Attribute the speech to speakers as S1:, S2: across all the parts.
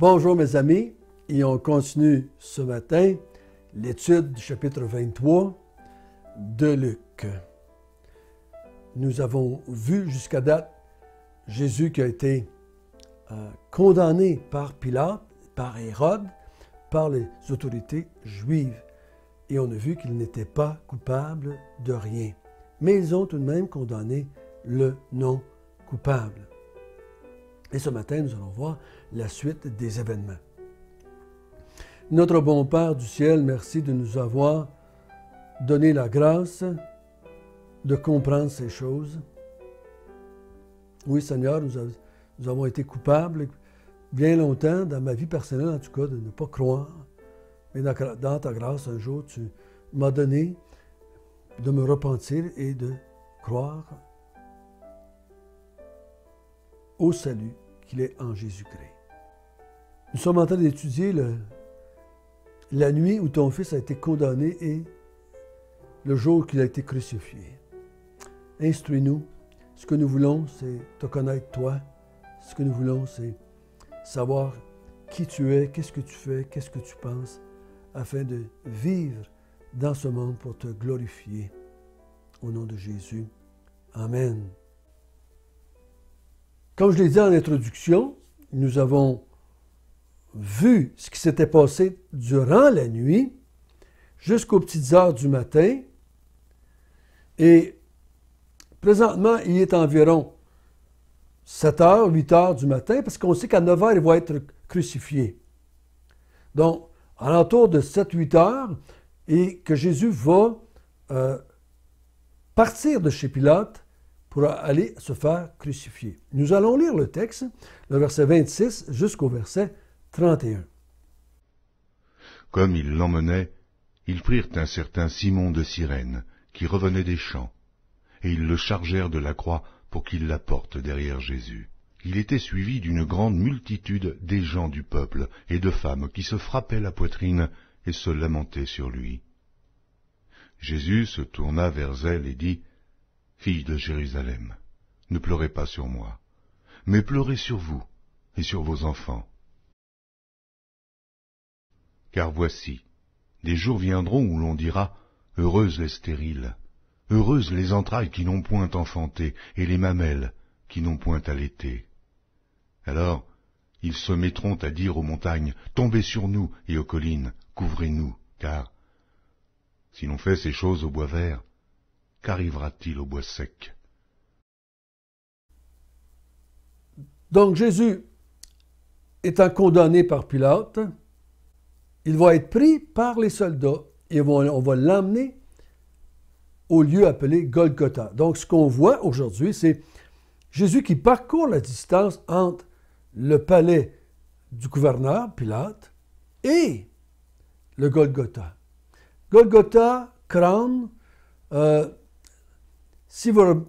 S1: Bonjour mes amis, et on continue ce matin l'étude du chapitre 23 de Luc. Nous avons vu jusqu'à date Jésus qui a été euh, condamné par Pilate, par Hérode, par les autorités juives. Et on a vu qu'il n'était pas coupable de rien. Mais ils ont tout de même condamné le non coupable. Et ce matin, nous allons voir la suite des événements. Notre bon Père du ciel, merci de nous avoir donné la grâce de comprendre ces choses. Oui, Seigneur, nous, avons été coupables bien longtemps, dans ma vie personnelle en tout cas, de ne pas croire. Mais dans ta grâce, un jour, tu m'as donné de me repentir et de croire au salut qu'il est en Jésus-Christ. Nous sommes en train d'étudier la nuit où ton fils a été condamné et le jour qu'il a été crucifié. Instruis-nous. Ce que nous voulons, c'est te connaître toi. Ce que nous voulons, c'est savoir qui tu es, qu'est-ce que tu fais, qu'est-ce que tu penses, afin de vivre dans ce monde pour te glorifier. Au nom de Jésus. Amen. Comme je l'ai dit en introduction, nous avons vu ce qui s'était passé durant la nuit jusqu'aux petites heures du matin. Et présentement, il est environ 7 heures, 8 heures du matin, parce qu'on sait qu'à 9 heures, il va être crucifié. Donc, à l'entour de 7-8 heures, et que Jésus va euh, partir de chez Pilate pour aller se faire crucifier. Nous allons lire le texte, le verset 26 jusqu'au verset 31. Comme ils l'emmenaient, ils prirent un certain Simon de Cyrène, qui revenait des champs, et ils le chargèrent de la croix pour qu'il la porte derrière Jésus. Il était suivi d'une grande multitude des gens du peuple et de femmes qui se frappaient la poitrine et se lamentaient sur lui. Jésus se tourna vers elles et dit, Fille de Jérusalem, ne pleurez pas sur moi, mais pleurez sur vous et sur vos enfants. Car voici, des jours viendront où l'on dira, Heureuses les stériles, heureuses les entrailles qui n'ont point enfanté, et les mamelles qui n'ont point allaité. Alors, ils se mettront à dire aux montagnes, Tombez sur nous, et aux collines, couvrez-nous, car si l'on fait ces choses au bois vert, qu'arrivera-t-il au bois sec Donc Jésus étant condamné par Pilate, il va être pris par les soldats et on va l'emmener au lieu appelé Golgotha. Donc ce qu'on voit aujourd'hui, c'est Jésus qui parcourt la distance entre le palais du gouverneur Pilate et le Golgotha. Golgotha, crâne, euh, si vous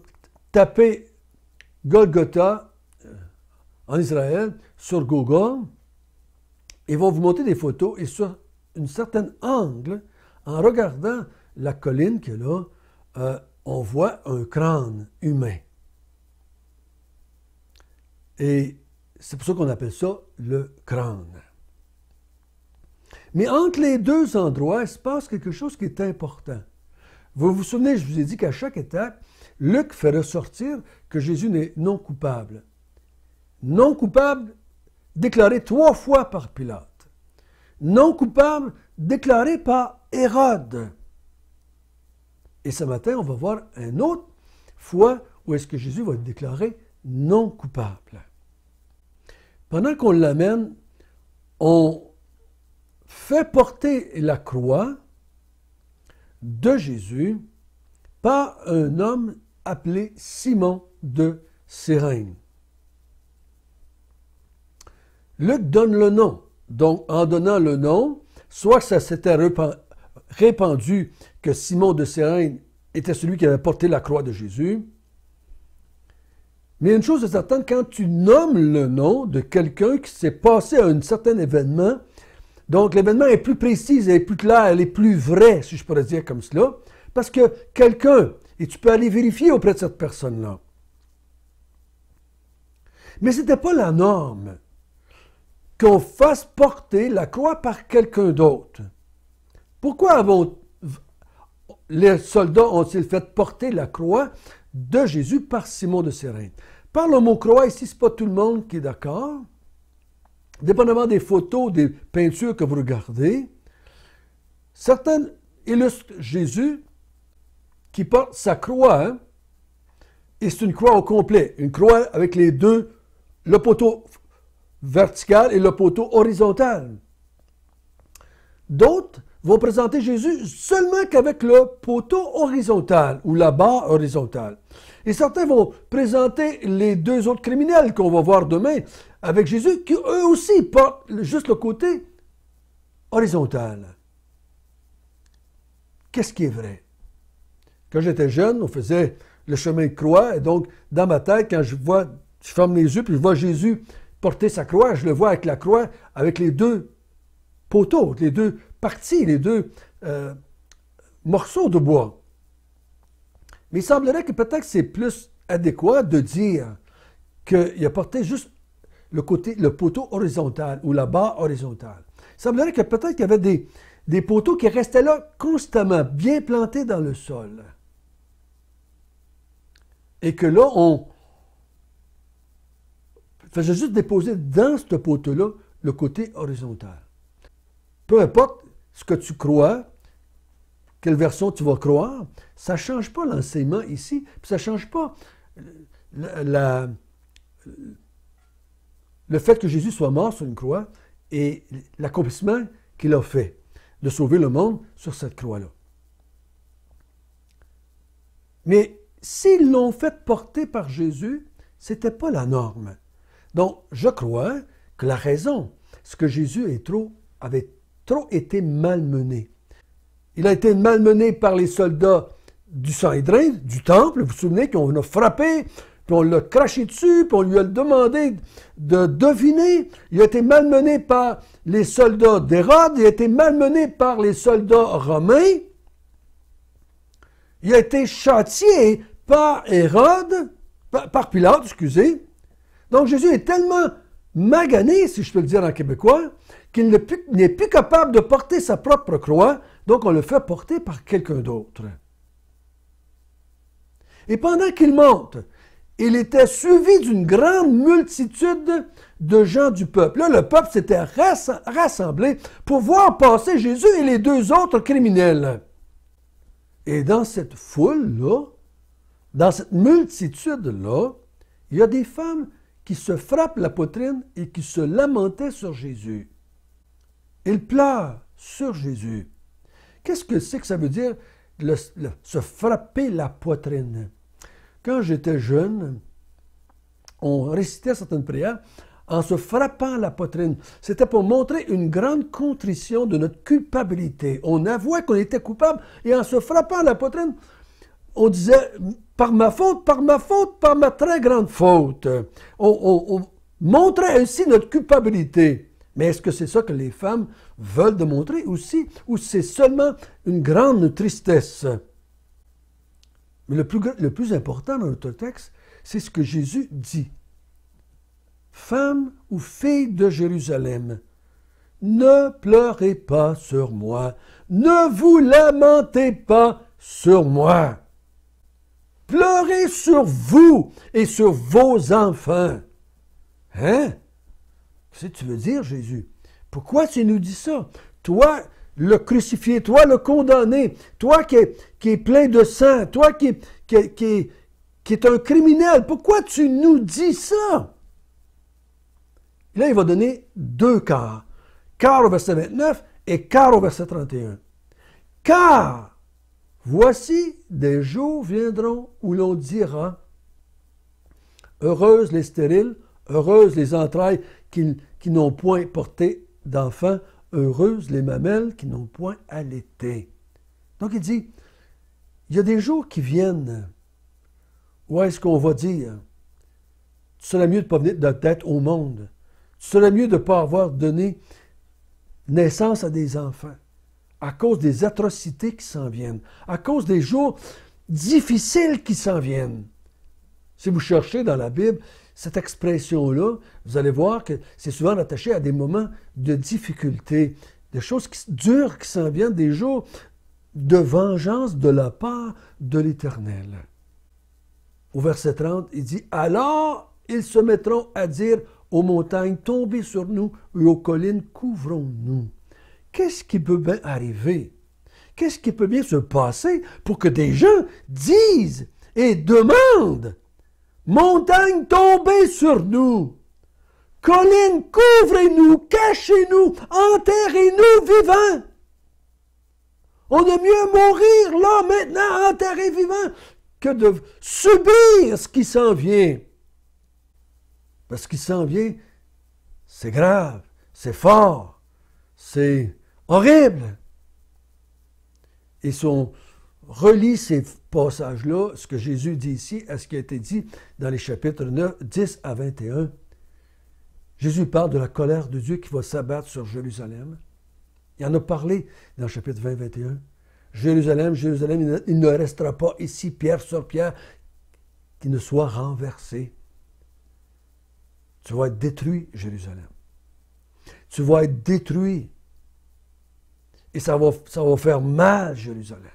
S1: tapez Golgotha euh, en Israël sur Google, ils vont vous montrer des photos et sur un certain angle, en regardant la colline qui est là, euh, on voit un crâne humain. Et c'est pour ça qu'on appelle ça le crâne. Mais entre les deux endroits, il se passe quelque chose qui est important. Vous vous souvenez, je vous ai dit qu'à chaque étape, Luc fait ressortir que Jésus n'est non coupable. Non coupable, déclaré trois fois par Pilate. Non coupable, déclaré par Hérode. Et ce matin, on va voir une autre fois où est-ce que Jésus va être déclaré non coupable. Pendant qu'on l'amène, on fait porter la croix de Jésus par un homme appelé Simon de Cyrène. Luc donne le nom. Donc, en donnant le nom, soit ça s'était répandu que Simon de Cyrène était celui qui avait porté la croix de Jésus. Mais une chose est certaine, quand tu nommes le nom de quelqu'un qui s'est passé à un certain événement, donc l'événement est plus précis, est plus clair, elle est plus vrai, si je pourrais dire comme cela, parce que quelqu'un, et tu peux aller vérifier auprès de cette personne-là. Mais ce n'était pas la norme qu'on fasse porter la croix par quelqu'un d'autre. Pourquoi les soldats ont-ils fait porter la croix de Jésus par Simon de Sérène? Par le mot croix, ici, ce n'est pas tout le monde qui est d'accord dépendamment des photos, des peintures que vous regardez, certaines illustrent Jésus qui porte sa croix, hein. et c'est une croix au complet, une croix avec les deux, le poteau vertical et le poteau horizontal. D'autres vont présenter Jésus seulement qu'avec le poteau horizontal ou la barre horizontale. Et certains vont présenter les deux autres criminels qu'on va voir demain avec Jésus, qui eux aussi portent juste le côté horizontal. Qu'est-ce qui est vrai? Quand j'étais jeune, on faisait le chemin de croix, et donc dans ma tête, quand je vois, je ferme les yeux, puis je vois Jésus porter sa croix, je le vois avec la croix, avec les deux poteaux, les deux parties, les deux euh, morceaux de bois. Mais il semblerait que peut-être que c'est plus adéquat de dire qu'il a porté juste le, côté, le poteau horizontal ou la barre horizontale. Il semblerait que peut-être qu'il y avait des, des poteaux qui restaient là constamment, bien plantés dans le sol. Et que là, on faisait juste déposer dans ce poteau-là le côté horizontal. Peu importe ce que tu crois, quelle version tu vas croire, ça ne change pas l'enseignement ici, puis ça ne change pas le fait que Jésus soit mort sur une croix et l'accomplissement qu'il a fait de sauver le monde sur cette croix-là. Mais s'ils l'ont fait porter par Jésus, ce n'était pas la norme. Donc, je crois que la raison, c'est que Jésus est trop, avait trop été malmené. Il a été malmené par les soldats du Saint-Hydrin, du temple. Vous vous souvenez qu'on a frappé, puis on l'a craché dessus, puis on lui a demandé de deviner. Il a été malmené par les soldats d'Hérode. Il a été malmené par les soldats romains. Il a été châtié par Hérode, par Pilate, excusez. Donc Jésus est tellement magané, si je peux le dire en québécois, qu'il n'est plus, capable de porter sa propre croix, donc on le fait porter par quelqu'un d'autre. Et pendant qu'il monte, il était suivi d'une grande multitude de gens du peuple. Là, le peuple s'était rassemblé pour voir passer Jésus et les deux autres criminels. Et dans cette foule-là, dans cette multitude-là, il y a des femmes se frappe la poitrine et qui se lamentait sur Jésus. Il pleure sur Jésus. Qu'est-ce que c'est que ça veut dire se frapper la poitrine? Quand j'étais jeune, on récitait certaines prières en se frappant la poitrine. C'était pour montrer une grande contrition de notre culpabilité. On avouait qu'on était coupable et en se frappant la poitrine, on disait par ma faute, par ma faute, par ma très grande faute. On, montrait ainsi notre culpabilité. Mais est-ce que c'est ça que les femmes veulent démontrer aussi, ou c'est seulement une grande tristesse? Mais le plus, le plus important dans notre texte, c'est ce que Jésus dit. Femmes ou fille de Jérusalem, ne pleurez pas sur moi, ne vous lamentez pas sur moi pleurez sur vous et sur vos enfants. Hein? Qu'est-ce que tu veux dire, Jésus? Pourquoi tu nous dis ça? Toi, le crucifié, toi, le condamné, toi qui es, qui est plein de sang, toi qui, qui, est un criminel, pourquoi tu nous dis ça? là, il va donner deux cas car au verset 29 et car au verset 31. Car Voici des jours viendront où l'on dira Heureuses les stériles, heureuses les entrailles qui, n'ont point porté d'enfants, heureuses les mamelles qui n'ont point allaité. Donc il dit Il y a des jours qui viennent où est-ce qu'on va dire Tu serais mieux de ne pas venir de tête au monde. Tu serais mieux de ne pas avoir donné naissance à des enfants à cause des atrocités qui s'en viennent, à cause des jours difficiles qui s'en viennent. Si vous cherchez dans la Bible cette expression-là, vous allez voir que c'est souvent attaché à des moments de difficulté, des choses qui, dures qui s'en viennent, des jours de vengeance de la part de l'Éternel. Au verset 30, il dit, Alors ils se mettront à dire aux montagnes, tombez sur nous, et aux collines, couvrons-nous qu'est-ce qui peut bien arriver? Qu'est-ce qui peut bien se passer pour que des gens disent et demandent Montagne tombée sur nous! Colline, couvrez-nous, cachez-nous, enterrez-nous vivants! On aime mieux mourir là, maintenant, enterré vivant, que de subir ce qui s'en vient. Parce que ce qui s'en vient, c'est grave, c'est fort, c'est horrible. Et si on relie ces passages-là, ce que Jésus dit ici, à ce qui a été dit dans les chapitres 9, 10 à 21, Jésus parle de la colère de Dieu qui va s'abattre sur Jérusalem. Il en a parlé dans le chapitre 20, 21. Jérusalem, Jérusalem, il ne restera pas ici pierre sur pierre qui ne soit renversé. Tu vas être détruit, Jérusalem. Tu vas être détruit. Et ça va, ça va faire mal Jérusalem.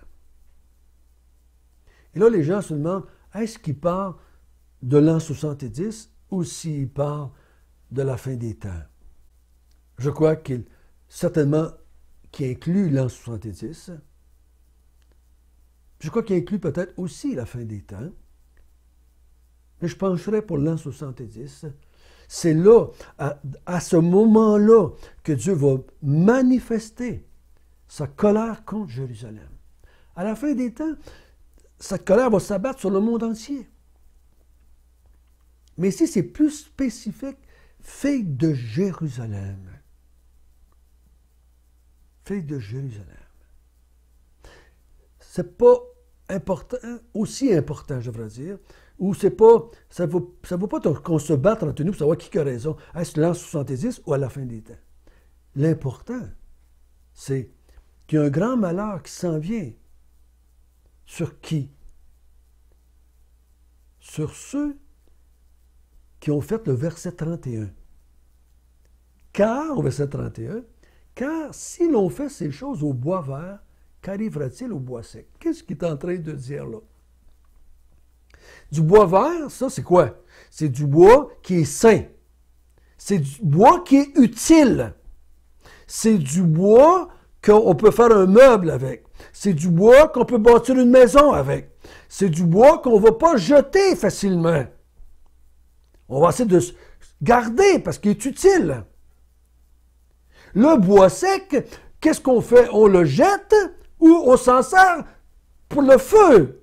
S1: Et là, les gens se demandent, est-ce qu'il parle de l'an 70 ou s'il parle de la fin des temps? Je crois qu'il, certainement, qui inclut l'an 70. Je crois qu'il inclut peut-être aussi la fin des temps. Mais je pencherai pour l'an 70. C'est là, à, à ce moment-là, que Dieu va manifester sa colère contre Jérusalem. À la fin des temps, sa colère va s'abattre sur le monde entier. Mais ici, c'est plus spécifique, fille de Jérusalem. Fille de Jérusalem. C'est pas important, aussi important, je devrais dire, ou c'est pas, ça ne vaut, ça pas qu'on se batte entre nous pour savoir qui a raison, est-ce l'an 70 ou à la fin des temps. L'important, c'est qu'il y a un grand malheur qui s'en vient. Sur qui? Sur ceux qui ont fait le verset 31. Car, au verset 31, car si l'on fait ces choses au bois vert, qu'arrivera-t-il au bois sec? Qu'est-ce qu'il est en train de dire là? Du bois vert, ça c'est quoi? C'est du bois qui est sain. C'est du bois qui est utile. C'est du bois qu'on peut faire un meuble avec. C'est du bois qu'on peut bâtir une maison avec. C'est du bois qu'on ne va pas jeter facilement. On va essayer de garder parce qu'il est utile. Le bois sec, qu'est-ce qu'on fait? On le jette ou on s'en sert pour le feu,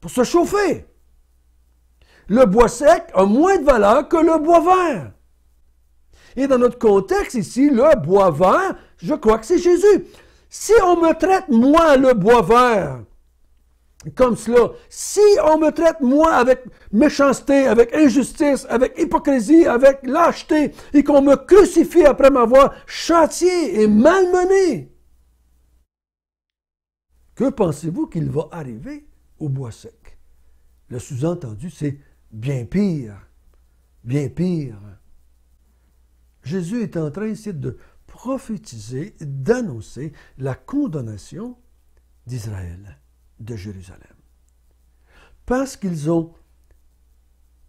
S1: pour se chauffer. Le bois sec a moins de valeur que le bois vert. Et dans notre contexte ici, le bois vert, je crois que c'est Jésus. Si on me traite, moi, le bois vert, comme cela, si on me traite, moi, avec méchanceté, avec injustice, avec hypocrisie, avec lâcheté, et qu'on me crucifie après m'avoir châtié et malmené, que pensez-vous qu'il va arriver au bois sec? Le sous-entendu, c'est bien pire, bien pire. Jésus est en train ici de prophétiser, d'annoncer la condamnation d'Israël, de Jérusalem. Parce qu'ils ont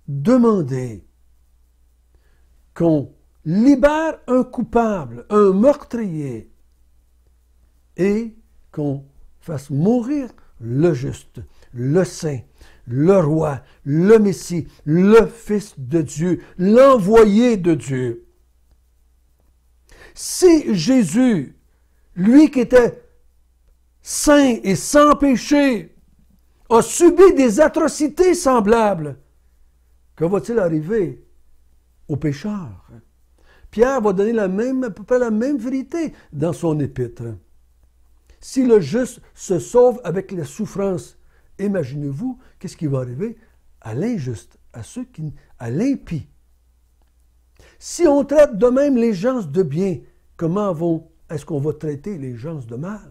S1: demandé qu'on libère un coupable, un meurtrier, et qu'on fasse mourir le juste, le saint, le roi, le Messie, le Fils de Dieu, l'envoyé de Dieu. Si Jésus, lui qui était saint et sans péché, a subi des atrocités semblables, que va-t-il arriver aux pécheurs? Pierre va donner la même, à peu près la même vérité dans son épître. Si le juste se sauve avec la souffrance, imaginez-vous qu'est-ce qui va arriver à l'injuste, à ceux qui, à l'impie, si on traite de même les gens de bien, comment vont, est-ce qu'on va traiter les gens de mal?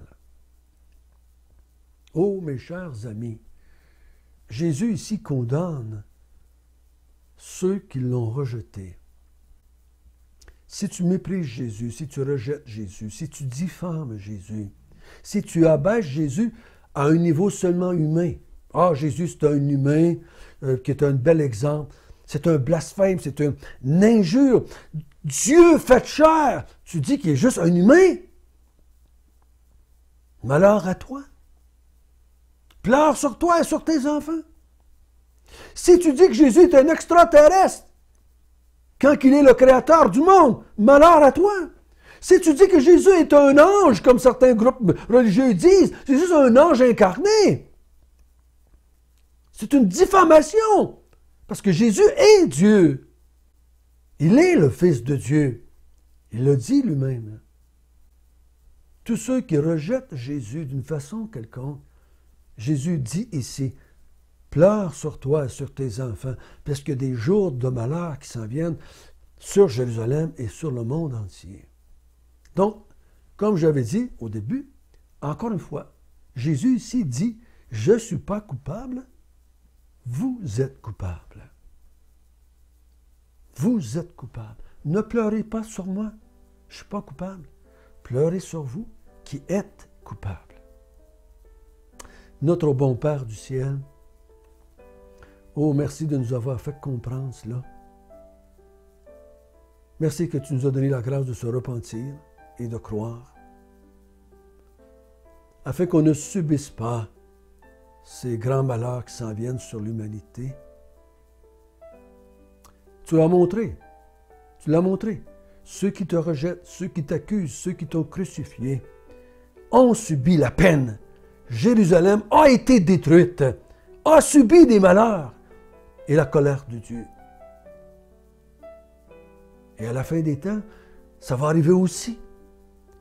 S1: Oh, mes chers amis, Jésus ici condamne ceux qui l'ont rejeté. Si tu méprises Jésus, si tu rejettes Jésus, si tu diffames Jésus, si tu abaisses Jésus à un niveau seulement humain, ah, Jésus, c'est un humain euh, qui est un bel exemple, c'est un blasphème, c'est une injure. Dieu fait chair, tu dis qu'il est juste un humain. Malheur à toi. Pleure sur toi et sur tes enfants. Si tu dis que Jésus est un extraterrestre, quand il est le créateur du monde, malheur à toi. Si tu dis que Jésus est un ange, comme certains groupes religieux disent, c'est juste un ange incarné. C'est une diffamation. Parce que Jésus est Dieu. Il est le Fils de Dieu. Il le dit lui-même. Tous ceux qui rejettent Jésus d'une façon quelconque, Jésus dit ici, pleure sur toi et sur tes enfants, parce que des jours de malheur qui s'en viennent sur Jérusalem et sur le monde entier. Donc, comme j'avais dit au début, encore une fois, Jésus ici dit, je ne suis pas coupable, vous êtes coupable. Vous êtes coupable. Ne pleurez pas sur moi. Je ne suis pas coupable. Pleurez sur vous qui êtes coupable. Notre bon Père du ciel, oh merci de nous avoir fait comprendre cela. Merci que tu nous as donné la grâce de se repentir et de croire, afin qu'on ne subisse pas ces grands malheurs qui s'en viennent sur l'humanité. Tu l'as montré. Tu l'as montré. Ceux qui te rejettent, ceux qui t'accusent, ceux qui t'ont crucifié, ont subi la peine. Jérusalem a été détruite, a subi des malheurs et la colère de Dieu. Et à la fin des temps, ça va arriver aussi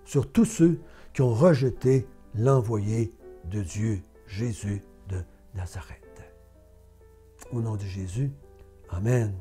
S1: sur tous ceux qui ont rejeté l'envoyé de Dieu, Jésus Nazareth. Au nom de Jésus, Amen.